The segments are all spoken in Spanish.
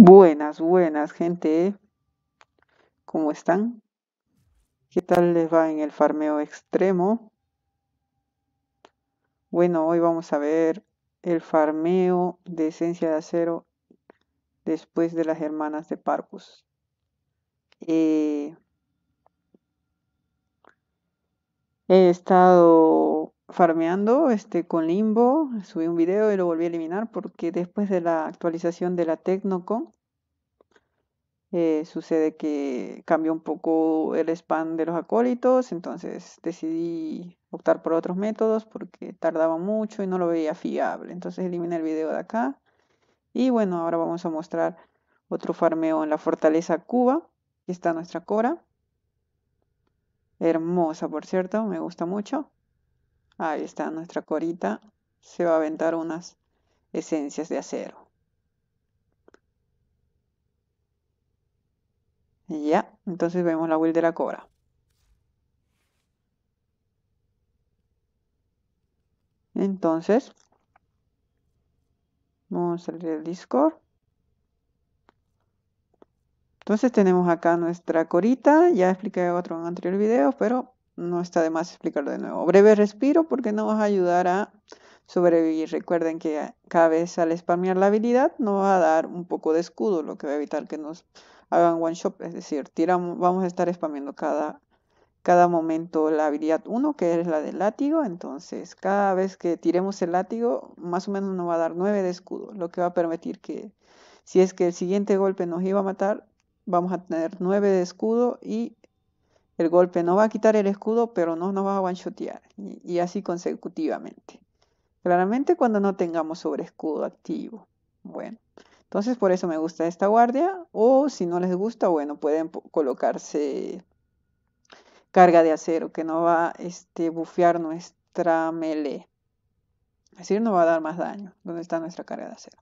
Buenas, buenas, gente. ¿Cómo están? ¿Qué tal les va en el farmeo extremo? Bueno, hoy vamos a ver el farmeo de esencia de acero después de las hermanas de parcos, eh, he estado farmeando este, con Limbo, subí un video y lo volví a eliminar porque después de la actualización de la Tecnocon eh, sucede que cambió un poco el spam de los acólitos, entonces decidí optar por otros métodos porque tardaba mucho y no lo veía fiable, entonces eliminé el video de acá. Y bueno, ahora vamos a mostrar otro farmeo en la fortaleza Cuba, Aquí está nuestra cora. Hermosa, por cierto, me gusta mucho. Ahí está nuestra corita. Se va a aventar unas esencias de acero. Y Ya, entonces vemos la will de la cobra. Entonces, vamos a salir del Discord. Entonces tenemos acá nuestra corita, ya expliqué otro en anterior video, pero no está de más explicarlo de nuevo. Breve respiro porque nos va a ayudar a sobrevivir. Recuerden que cada vez al spamear la habilidad nos va a dar un poco de escudo, lo que va a evitar que nos hagan one shot. Es decir, tiramos, vamos a estar spameando cada, cada momento la habilidad 1, que es la del látigo. Entonces, cada vez que tiremos el látigo, más o menos nos va a dar 9 de escudo, lo que va a permitir que si es que el siguiente golpe nos iba a matar, vamos a tener 9 de escudo y el golpe no va a quitar el escudo, pero no nos va a banchotear. y, así consecutivamente. Claramente cuando no tengamos sobre escudo activo. Bueno, entonces por eso me gusta esta guardia, o si no les gusta, bueno, pueden colocarse carga de acero, que no va a este, bufear nuestra melee. Es decir, no va a dar más daño. ¿Dónde está nuestra carga de acero?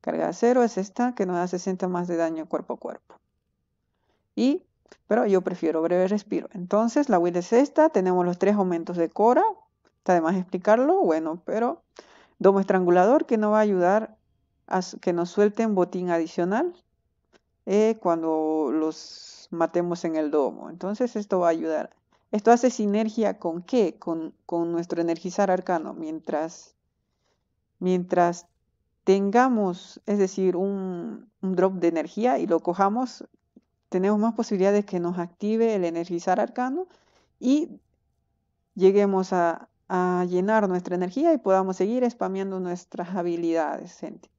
Carga de acero es esta que nos da 60 más de daño cuerpo a cuerpo. Y pero yo prefiero breve respiro. Entonces, la WID es esta. Tenemos los tres aumentos de Cora. Está de más explicarlo. Bueno, pero domo estrangulador que nos va a ayudar a que nos suelten botín adicional eh, cuando los matemos en el domo. Entonces, esto va a ayudar. Esto hace sinergia con qué? Con, nuestro energizar arcano. Mientras, mientras tengamos, es decir, un, un, drop de energía y lo cojamos, tenemos más posibilidades de que nos active el energizar arcano y lleguemos a, llenar nuestra energía y podamos seguir spameando nuestras habilidades, gente.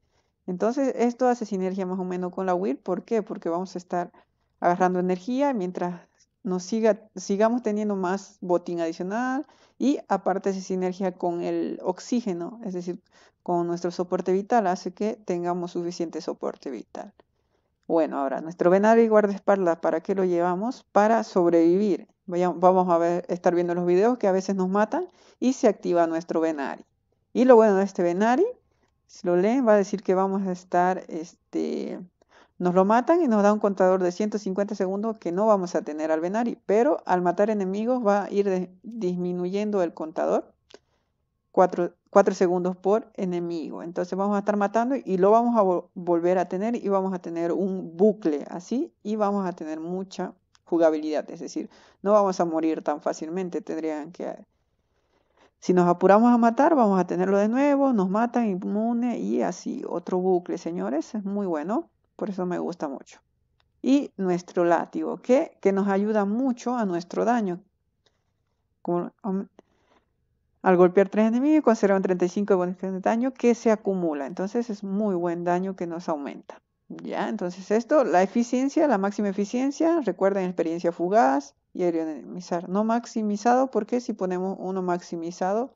Entonces, esto hace sinergia más o menos con la Will. ¿Por qué? Porque vamos a estar agarrando energía mientras nos siga, sigamos teniendo más botín adicional y aparte se sinergia con el oxígeno, es decir, con nuestro soporte vital, hace que tengamos suficiente soporte vital. Bueno, ahora, nuestro venario y guardaespaldas, ¿para qué lo llevamos? Para sobrevivir. Vamos a estar viendo los videos que a veces nos matan y se activa nuestro venari. Y lo bueno de este venari, si lo leen, va a decir que vamos a estar, este, nos lo matan y nos da un contador de 150 segundos que no vamos a tener al venari, Pero al matar enemigos va a ir disminuyendo el contador. 4, 4 segundos por enemigo. Entonces vamos a estar matando y lo vamos a volver a tener y vamos a tener un bucle así y vamos a tener mucha jugabilidad. Es decir, no vamos a morir tan fácilmente. Tendrían que... Si nos apuramos a matar, vamos a tenerlo de nuevo, nos matan inmune y así. Otro bucle, señores, es muy bueno. Por eso me gusta mucho. Y nuestro látigo, que, que nos ayuda mucho a nuestro daño. Como al golpear tres enemigos conservan 35 de bonificación de daño que se acumula. Entonces es muy buen daño que nos aumenta. Ya, entonces esto, la eficiencia, la máxima eficiencia, recuerden experiencia fugaz y aerodinamizar. No maximizado porque si ponemos uno maximizado,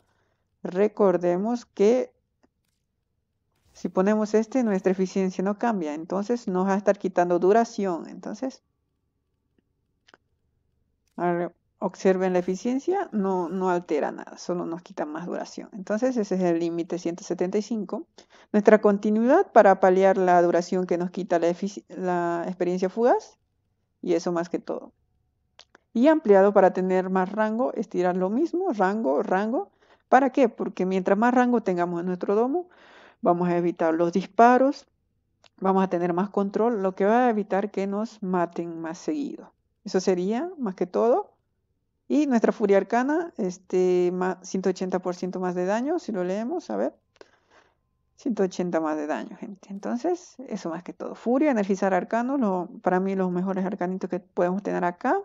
recordemos que si ponemos este, nuestra eficiencia no cambia. Entonces nos va a estar quitando duración. Entonces, Observen la eficiencia, no, no altera nada, solo nos quita más duración. Entonces ese es el límite 175. Nuestra continuidad para paliar la duración que nos quita la, la experiencia fugaz, y eso más que todo. Y ampliado para tener más rango, estirar lo mismo, rango, rango. ¿Para qué? Porque mientras más rango tengamos en nuestro domo, vamos a evitar los disparos, vamos a tener más control, lo que va a evitar que nos maten más seguido. Eso sería, más que todo, y nuestra furia arcana, este, 180% más de daño, si lo leemos, a ver. 180 más de daño, gente. Entonces, eso más que todo. Furia, energizar arcanos, para mí los mejores arcanitos que podemos tener acá.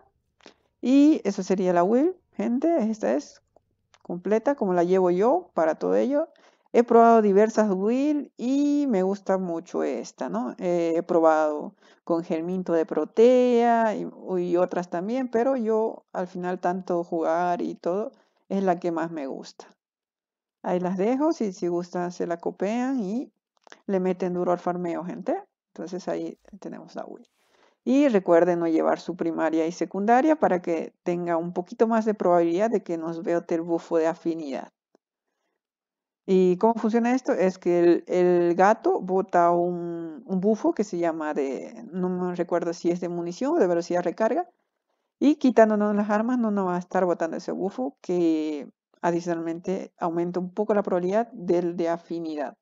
Y eso sería la will, gente. Esta es completa, como la llevo yo para todo ello. He probado diversas wii y me gusta mucho esta, ¿no? Eh, he probado con germinto de protea y, otras también, pero yo al final tanto jugar y todo es la que más me gusta. Ahí las dejo, si, si gustan se la copian y le meten duro al farmeo, gente. Entonces ahí tenemos la wii Y recuerden no llevar su primaria y secundaria para que tenga un poquito más de probabilidad de que nos vea el bufo de afinidad. ¿Y cómo funciona esto? Es que el, gato bota un, un, bufo que se llama de, no me recuerdo si es de munición o de velocidad recarga, y quitándonos las armas no nos va a estar botando ese bufo que adicionalmente aumenta un poco la probabilidad del de afinidad.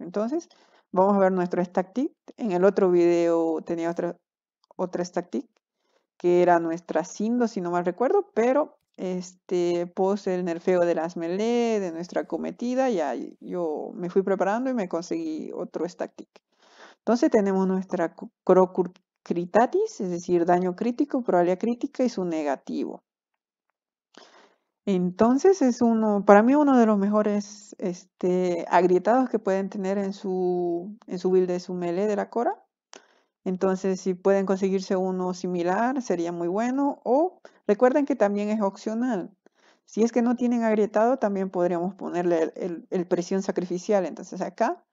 Entonces, vamos a ver nuestro stack En el otro video tenía otra, otra stack que era nuestra Sindo, si no mal recuerdo, pero este, pose el nerfeo de las melee, de nuestra cometida, ya yo me fui preparando y me conseguí otro static. Entonces tenemos nuestra crocritatis es decir, daño crítico, probabilidad crítica y su negativo. Entonces es uno, para mí uno de los mejores este, agrietados que pueden tener en su, en su build de su melee de la Cora. Entonces, si pueden conseguirse uno similar, sería muy bueno. O recuerden que también es opcional. Si es que no tienen agrietado, también podríamos ponerle el, presión sacrificial. Entonces acá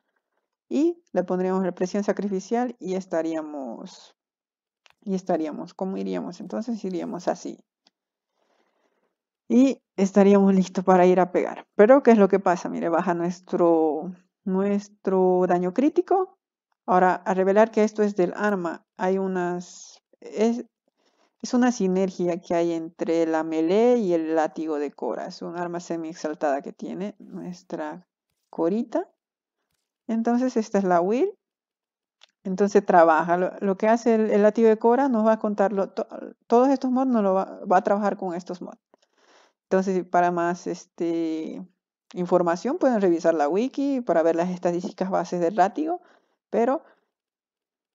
y le pondríamos la presión sacrificial y estaríamos, y estaríamos, ¿cómo iríamos? Entonces iríamos así. Y estaríamos listos para ir a pegar. Pero ¿qué es lo que pasa? Mire, baja nuestro, nuestro daño crítico Ahora, a revelar que esto es del arma, hay unas... Es, es una sinergia que hay entre la melee y el látigo de Cora. Es un arma semi exaltada que tiene nuestra Corita. Entonces esta es la Will. Entonces trabaja. Lo, que hace el, látigo de Cora nos va a contar todos estos mods nos lo va, a trabajar con estos mods. Entonces para más este, información pueden revisar la wiki para ver las estadísticas bases del látigo. Pero,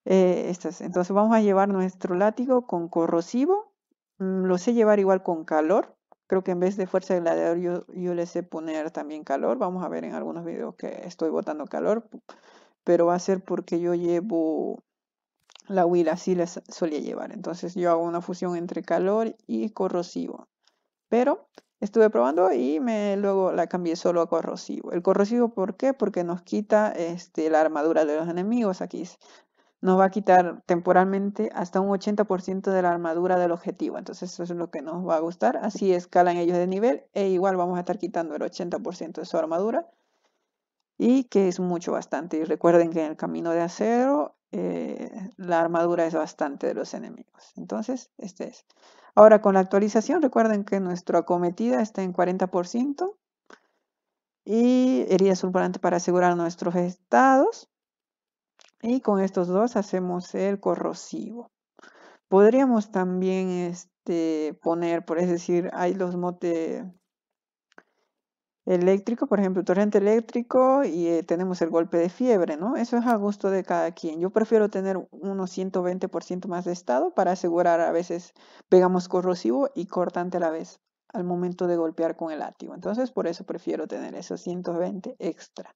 eh, entonces vamos a llevar nuestro látigo con corrosivo. Mm, lo sé llevar igual con calor. Creo que en vez de fuerza de gladiador yo, yo le sé poner también calor. Vamos a ver en algunos videos que estoy botando calor. Pero va a ser porque yo llevo la huila, así la solía llevar. Entonces yo hago una fusión entre calor y corrosivo. Pero estuve probando y me, luego la cambié solo a corrosivo. El corrosivo, ¿por qué? Porque nos quita este, la armadura de los enemigos. Aquí nos va a quitar temporalmente hasta un 80% de la armadura del objetivo. Entonces eso es lo que nos va a gustar. Así escalan ellos de nivel e igual vamos a estar quitando el 80% de su armadura. Y que es mucho bastante. Y recuerden que en el camino de acero eh, la armadura es bastante de los enemigos. Entonces, este es. Ahora con la actualización, recuerden que nuestra acometida está en 40% y herida sulfurante para asegurar nuestros estados. Y con estos dos hacemos el corrosivo. Podríamos también este, poner, por decir, hay los motes eléctrico, por ejemplo, torrente eléctrico y eh, tenemos el golpe de fiebre, ¿no? Eso es a gusto de cada quien. Yo prefiero tener unos 120% más de estado para asegurar a veces pegamos corrosivo y cortante a la vez al momento de golpear con el látigo. Entonces, por eso prefiero tener esos 120 extra.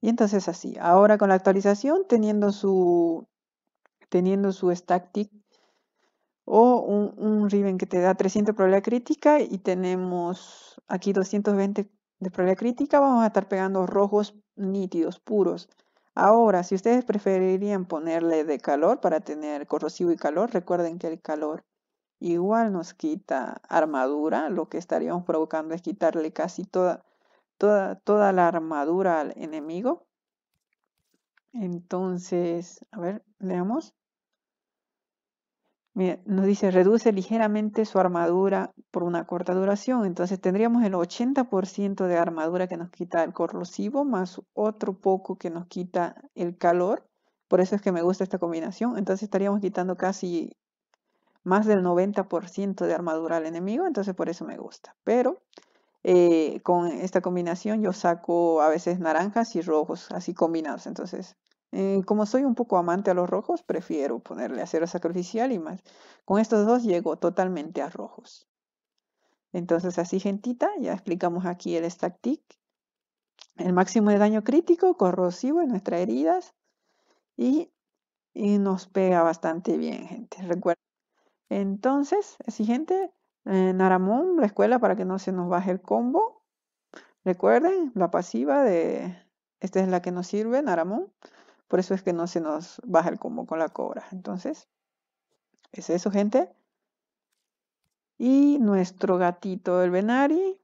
Y entonces así, ahora con la actualización, teniendo su, teniendo su stack o un, un, que te da 300 probabilidad crítica y tenemos aquí 220 de probabilidad crítica, vamos a estar pegando rojos nítidos, puros. Ahora, si ustedes preferirían ponerle de calor para tener corrosivo y calor, recuerden que el calor igual nos quita armadura, lo que estaríamos provocando es quitarle casi toda, toda, toda la armadura al enemigo. Entonces, a ver, leamos nos dice, reduce ligeramente su armadura por una corta duración. Entonces tendríamos el 80% de armadura que nos quita el corrosivo más otro poco que nos quita el calor. Por eso es que me gusta esta combinación. Entonces estaríamos quitando casi más del 90% de armadura al enemigo. Entonces por eso me gusta. Pero eh, con esta combinación yo saco a veces naranjas y rojos así combinados. Entonces eh, como soy un poco amante a los rojos, prefiero ponerle acero sacrificial y más. Con estos dos llego totalmente a rojos. Entonces así gentita, ya explicamos aquí el stack El máximo de daño crítico, corrosivo en nuestras heridas. Y, nos pega bastante bien, gente. Recuerden. Entonces, gente gente. Naramón, la escuela para que no se nos baje el combo. Recuerden, la pasiva de... Esta es la que nos sirve, Naramón. Por eso es que no se nos baja el combo con la cobra. Entonces, es eso, gente. Y nuestro gatito, del Benari,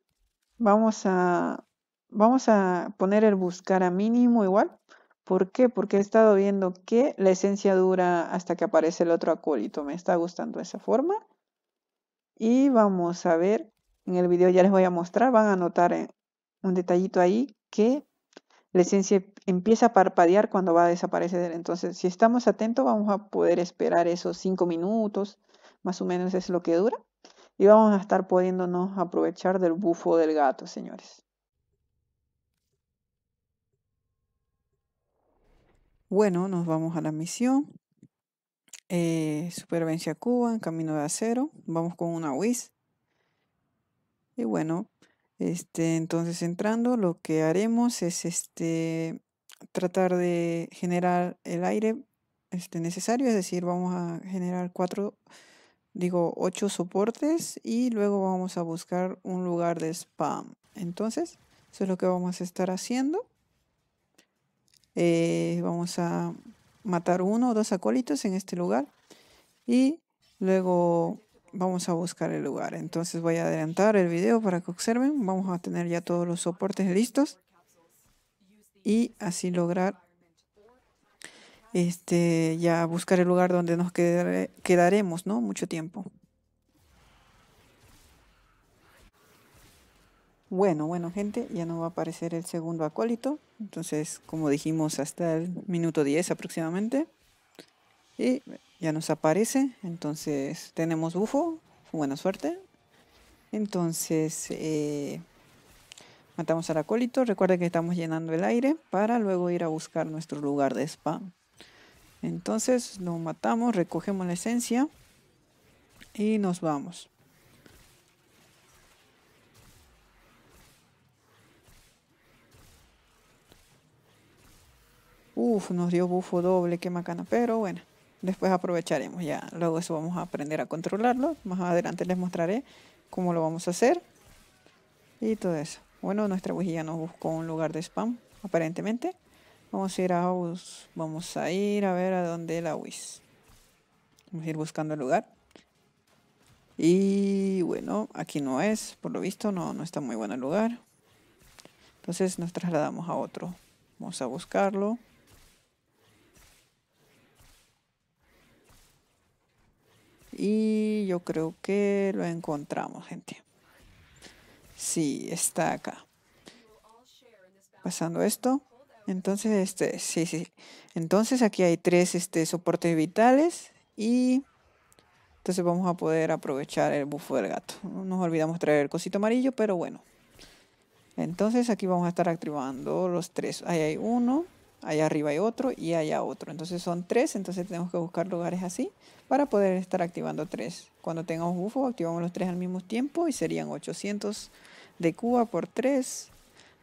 vamos a, vamos a poner el buscar a mínimo igual. ¿Por qué? Porque he estado viendo que la esencia dura hasta que aparece el otro acólito. Me está gustando esa forma. Y vamos a ver, en el video ya les voy a mostrar, van a notar eh, un detallito ahí que la esencia empieza a parpadear cuando va a desaparecer. Entonces, si estamos atentos, vamos a poder esperar esos cinco minutos, más o menos es lo que dura, y vamos a estar pudiéndonos aprovechar del bufo del gato, señores. Bueno, nos vamos a la misión. Eh, supervencia Cuba, en camino de acero. Vamos con una WIS. Y bueno, este, entonces entrando, lo que haremos es este tratar de generar el aire este, necesario, es decir, vamos a generar cuatro, digo, ocho soportes y luego vamos a buscar un lugar de spam. Entonces, eso es lo que vamos a estar haciendo. Eh, vamos a matar uno o dos acólitos en este lugar y luego vamos a buscar el lugar. Entonces voy a adelantar el video para que observen. Vamos a tener ya todos los soportes listos y así lograr este, ya buscar el lugar donde nos quedaremos, ¿no? Mucho tiempo. Bueno, bueno, gente, ya no va a aparecer el segundo acólito. Entonces, como dijimos, hasta el minuto 10 aproximadamente. Y ya nos aparece. Entonces, tenemos bufo. Buena suerte. Entonces, eh, Matamos al acólito. Recuerden que estamos llenando el aire para luego ir a buscar nuestro lugar de spam. Entonces lo matamos, recogemos la esencia y nos vamos. Uf, nos dio bufo doble, qué macana. Pero bueno, después aprovecharemos ya. Luego eso vamos a aprender a controlarlo. Más adelante les mostraré cómo lo vamos a hacer. Y todo eso. Bueno, nuestra bujía nos buscó un lugar de spam, aparentemente. Vamos a ir a Vamos a ir a ver a dónde la WIS. Vamos a ir buscando el lugar. Y bueno, aquí no es, por lo visto, no, no está muy bueno el lugar. Entonces nos trasladamos a otro. Vamos a buscarlo. Y yo creo que lo encontramos, gente. Sí, está acá. Pasando esto. Entonces, este, sí, sí. Entonces aquí hay tres este, soportes vitales y entonces vamos a poder aprovechar el bufo del gato. Nos olvidamos traer el cosito amarillo, pero bueno. Entonces aquí vamos a estar activando los tres. Ahí hay uno, allá arriba hay otro y allá otro. Entonces son tres, entonces tenemos que buscar lugares así para poder estar activando tres. Cuando tengamos bufos, activamos los tres al mismo tiempo y serían 800 de Cuba por 3,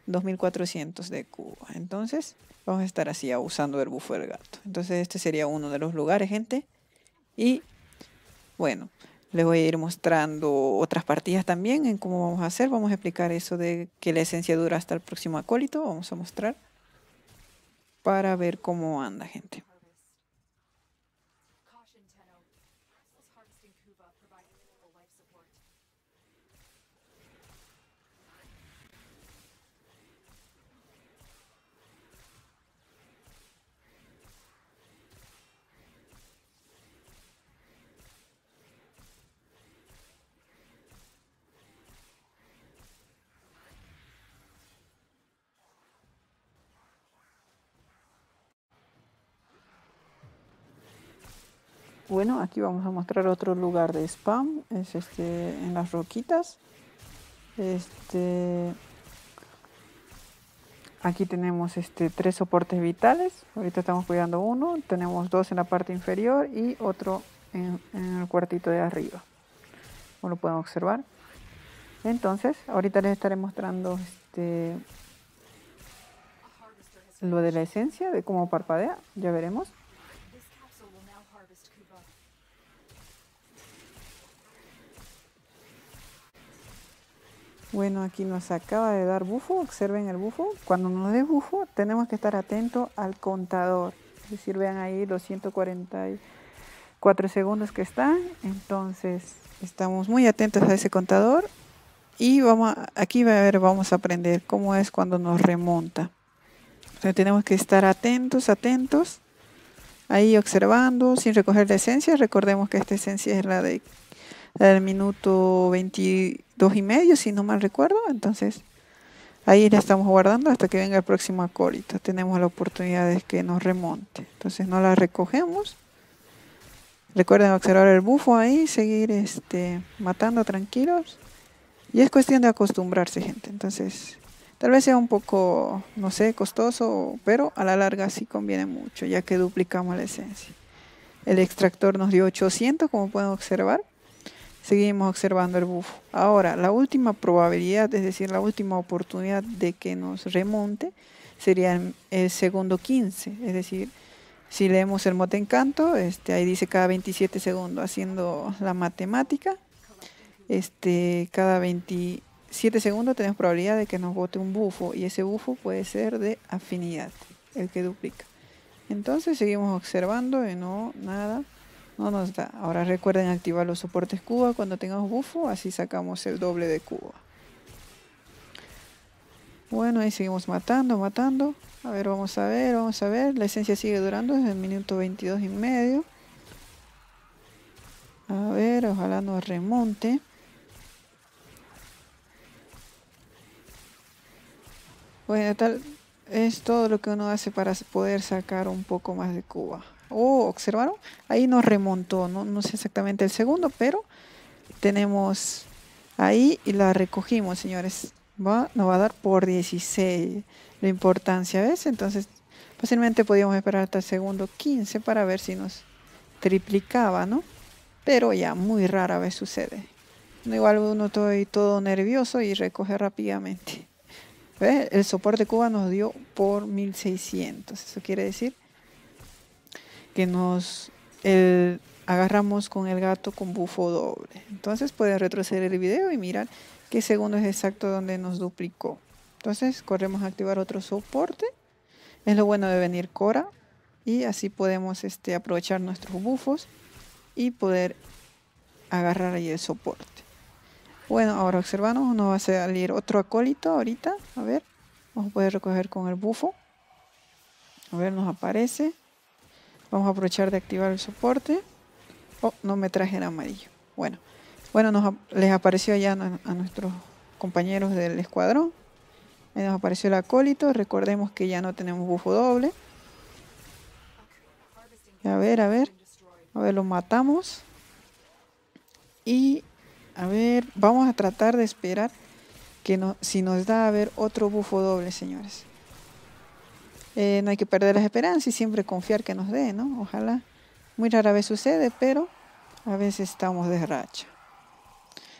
2400 de Cuba. Entonces, vamos a estar así abusando del bufo del gato. Entonces, este sería uno de los lugares, gente. Y bueno, les voy a ir mostrando otras partidas también en cómo vamos a hacer. Vamos a explicar eso de que la esencia dura hasta el próximo acólito. Vamos a mostrar para ver cómo anda, gente. Bueno, aquí vamos a mostrar otro lugar de spam, es este en las roquitas. Este Aquí tenemos este, tres soportes vitales, ahorita estamos cuidando uno, tenemos dos en la parte inferior y otro en, el cuartito de arriba, como lo pueden observar. Entonces, ahorita les estaré mostrando este, lo de la esencia, de cómo parpadea, ya veremos. Bueno, aquí nos acaba de dar bufo, observen el bufo. Cuando nos dé bufo, tenemos que estar atentos al contador. Es decir, vean ahí los 144 segundos que están. Entonces, estamos muy atentos a ese contador. Y vamos aquí va a ver, vamos a aprender cómo es cuando nos remonta. Entonces, tenemos que estar atentos, atentos. Ahí observando, sin recoger la esencia. Recordemos que esta esencia es la de el minuto 22 y medio, si no mal recuerdo. Entonces, ahí la estamos guardando hasta que venga el próximo acólito. Tenemos la oportunidad de que nos remonte. Entonces, no la recogemos. Recuerden observar el bufo ahí, seguir este, matando tranquilos. Y es cuestión de acostumbrarse, gente. Entonces, tal vez sea un poco, no sé, costoso, pero a la larga sí conviene mucho, ya que duplicamos la esencia. El extractor nos dio 800, como pueden observar. Seguimos observando el bufo. Ahora, la última probabilidad, es decir, la última oportunidad de que nos remonte sería el, segundo 15. Es decir, si leemos el mote encanto, este, ahí dice cada 27 segundos haciendo la matemática. Este, cada 27 segundos tenemos probabilidad de que nos bote un bufo y ese bufo puede ser de afinidad, el que duplica. Entonces seguimos observando y no, nada no nos da. Ahora recuerden activar los soportes cuba cuando tengamos bufo, así sacamos el doble de cuba. Bueno, ahí seguimos matando, matando. A ver, vamos a ver, vamos a ver. La esencia sigue durando desde el minuto 22 y medio. A ver, ojalá nos remonte. Bueno, tal es todo lo que uno hace para poder sacar un poco más de cuba. Oh, observaron, ahí nos remontó, no, no sé exactamente el segundo, pero tenemos ahí y la recogimos, señores. Va, nos va a dar por 16 la importancia, ¿ves? Entonces, fácilmente podíamos esperar hasta el segundo 15 para ver si nos triplicaba, ¿no? Pero ya muy rara vez sucede. Igual uno estoy todo nervioso y recoge rápidamente. El soporte Cuba nos dio por 1600. Eso quiere decir que nos agarramos con el gato con bufo doble. Entonces puede retroceder el video y mirar qué segundo es exacto donde nos duplicó. Entonces corremos a activar otro soporte. Es lo bueno de venir Cora y así podemos este, aprovechar nuestros bufos y poder agarrar ahí el soporte. Bueno, ahora observamos, nos va a salir otro acólito ahorita. A ver, vamos a poder recoger con el bufo. A ver, nos aparece. Vamos a aprovechar de activar el soporte. Oh, no me traje el amarillo. Bueno, bueno les apareció allá a, nuestros compañeros del escuadrón. Ahí nos apareció el acólito. Recordemos que ya no tenemos bufo doble. A ver, a ver. A ver, lo matamos. Y, a ver, vamos a tratar de esperar que no, si nos da a ver otro bufo doble, señores. Eh, no hay que perder la esperanza y siempre confiar que nos dé, ¿no? Ojalá. Muy rara vez sucede, pero a veces estamos de racha.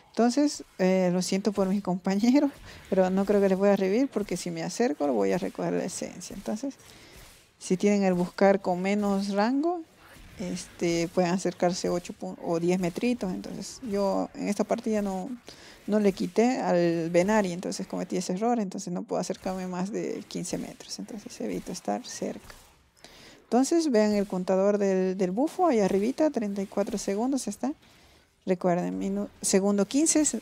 Entonces, eh, lo siento por mis compañeros, pero no creo que les voy a revivir porque si me acerco lo voy a recoger la esencia. Entonces, si tienen el buscar con menos rango, este, pueden acercarse 8 o 10 metritos. Entonces yo en esta partida no, no le quité al Benari, entonces cometí ese error, entonces no puedo acercarme más de 15 metros, entonces evito estar cerca. Entonces vean el contador del, del bufo ahí arribita, 34 segundos está. Recuerden, segundo 15 es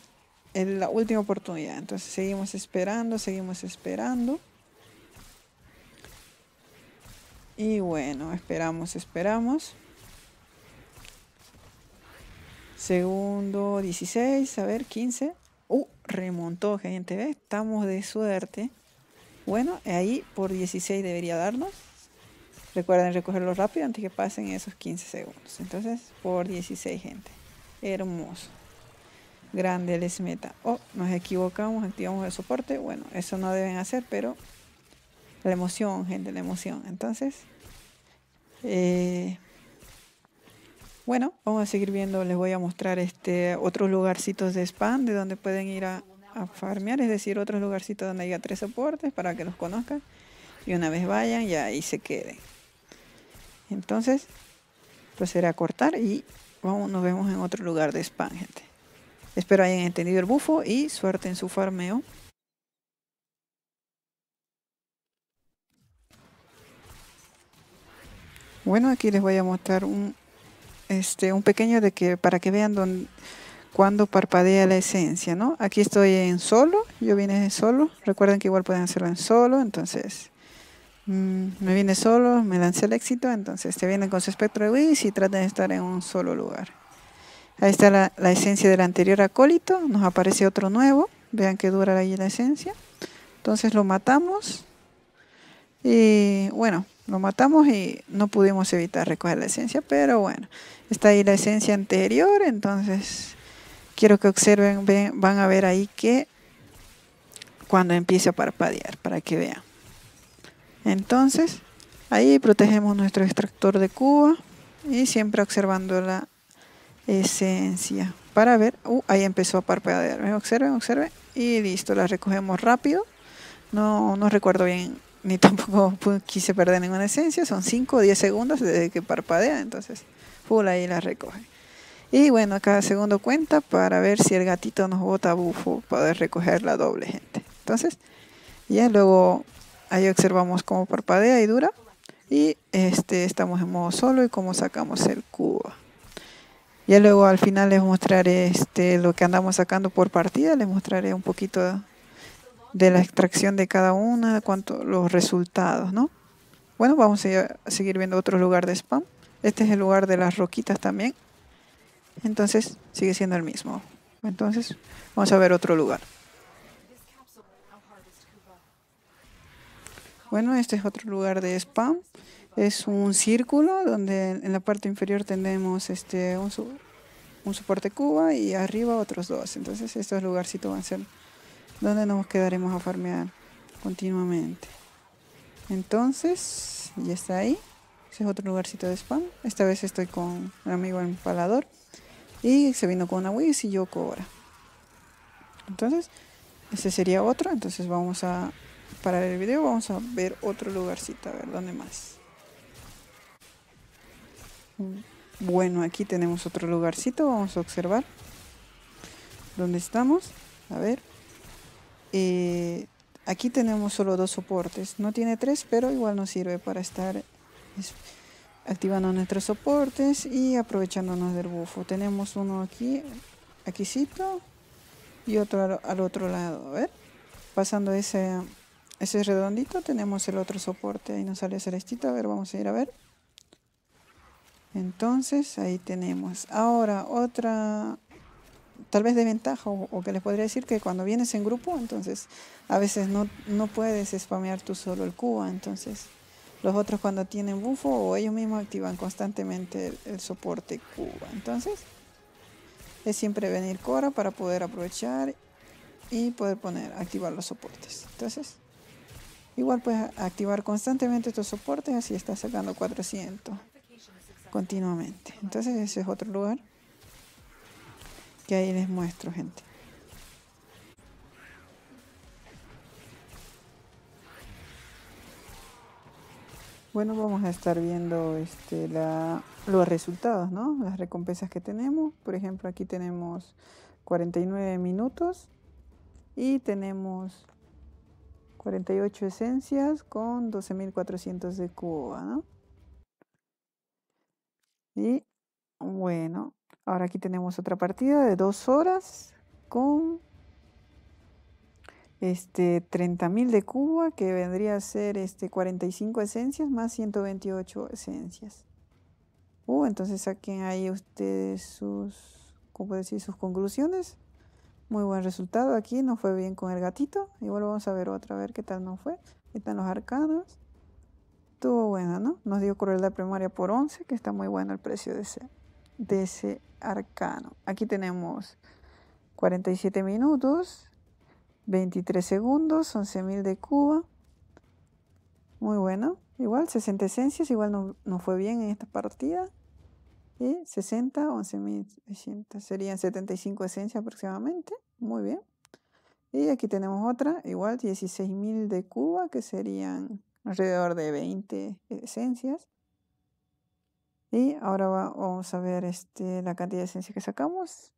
la última oportunidad. Entonces seguimos esperando, seguimos esperando. Y bueno, esperamos, esperamos. Segundo 16, a ver, 15. Uh, remontó, gente, Estamos de suerte. Bueno, ahí por 16 debería darnos. Recuerden recogerlo rápido antes que pasen esos 15 segundos. Entonces, por 16, gente. Hermoso. Grande les meta. Oh, nos equivocamos, activamos el soporte. Bueno, eso no deben hacer, pero la emoción, gente, la emoción. Entonces, eh, bueno, vamos a seguir viendo, les voy a mostrar este otros lugarcitos de spam de donde pueden ir a, farmear, es decir, otros lugarcitos donde haya tres soportes para que los conozcan y una vez vayan ya ahí se queden. Entonces, procederé a cortar y vamos, nos vemos en otro lugar de spam, gente. Espero hayan entendido el bufo y suerte en su farmeo. Bueno, aquí les voy a mostrar un este, un pequeño de que para que vean don cuando parpadea la esencia, ¿no? Aquí estoy en solo, yo vine en solo, recuerden que igual pueden hacerlo en solo, entonces mm, me vine solo, me lancé el éxito, entonces te vienen con su espectro de wish y traten de estar en un solo lugar. Ahí está la, la, esencia del anterior acólito, nos aparece otro nuevo, vean que dura ahí la esencia, entonces lo matamos y bueno, lo matamos y no pudimos evitar recoger la esencia, pero bueno está ahí la esencia anterior, entonces quiero que observen, van a ver ahí que cuando empiece a parpadear, para que vean. Entonces, ahí protegemos nuestro extractor de cuba y siempre observando la esencia para ver, uh, ahí empezó a parpadear, observen, observen y listo, la recogemos rápido, no, no recuerdo bien ni tampoco quise perder ninguna esencia, son 5 o 10 segundos desde que parpadea, entonces full ahí la recoge. Y bueno, cada segundo cuenta para ver si el gatito nos bota bufo, poder recoger la doble gente. Entonces, ya luego ahí observamos cómo parpadea y dura. Y este, estamos en modo solo y cómo sacamos el cubo. Ya luego al final les mostraré este, lo que andamos sacando por partida. Les mostraré un poquito de la extracción de cada una, cuánto, los resultados, ¿no? Bueno, vamos a seguir viendo otro lugar de spam. Este es el lugar de las roquitas también. Entonces sigue siendo el mismo. Entonces vamos a ver otro lugar. Bueno, este es otro lugar de spam. Es un círculo donde en la parte inferior tenemos este un, soporte cuba y arriba otros dos. Entonces estos lugarcitos van a ser donde nos quedaremos a farmear continuamente. Entonces, ya está ahí es otro lugarcito de spam. Esta vez estoy con un amigo empalador. Y se vino con una Wiz y yo cobra. Entonces, ese sería otro. Entonces vamos a parar el video. Vamos a ver otro lugarcito. A ver, ¿dónde más? Bueno, aquí tenemos otro lugarcito. Vamos a observar. ¿Dónde estamos? A ver. Eh, aquí tenemos solo dos soportes. No tiene tres, pero igual nos sirve para estar activando nuestros soportes y aprovechándonos del bufo. Tenemos uno aquí, aquícito, y otro al, otro lado. A ver, pasando ese, ese redondito, tenemos el otro soporte. Ahí nos sale celestito. A ver, vamos a ir a ver. Entonces, ahí tenemos. Ahora, otra tal vez de ventaja o, que les podría decir que cuando vienes en grupo, entonces a veces no, no puedes spamear tú solo el cuba, entonces los otros cuando tienen bufo o ellos mismos activan constantemente el, soporte Cuba. Entonces es siempre venir Cora para poder aprovechar y poder poner, activar los soportes. Entonces igual puedes activar constantemente estos soportes así está sacando 400 continuamente. Entonces ese es otro lugar que ahí les muestro gente. Bueno, vamos a estar viendo este, los resultados, ¿no? Las recompensas que tenemos. Por ejemplo, aquí tenemos 49 minutos y tenemos 48 esencias con 12.400 de cuba, ¿no? Y bueno, ahora aquí tenemos otra partida de dos horas con este, 30.000 de Cuba, que vendría a ser este, 45 esencias más 128 esencias. Uh, entonces saquen ahí ustedes sus, decir? sus conclusiones. Muy buen resultado aquí, no fue bien con el gatito. Igual vamos a ver otra, vez qué tal no fue. están los arcanos. Estuvo buena, ¿no? Nos dio crueldad primaria por 11, que está muy bueno el precio de ese, de ese arcano. Aquí tenemos 47 minutos, 23 segundos, 11.000 de Cuba. Muy bueno. Igual, 60 esencias, igual no, fue bien en esta partida. Y 60, 11.600, serían 75 esencias aproximadamente. Muy bien. Y aquí tenemos otra, igual 16.000 de Cuba, que serían alrededor de 20 esencias. Y ahora vamos a ver este, la cantidad de esencias que sacamos.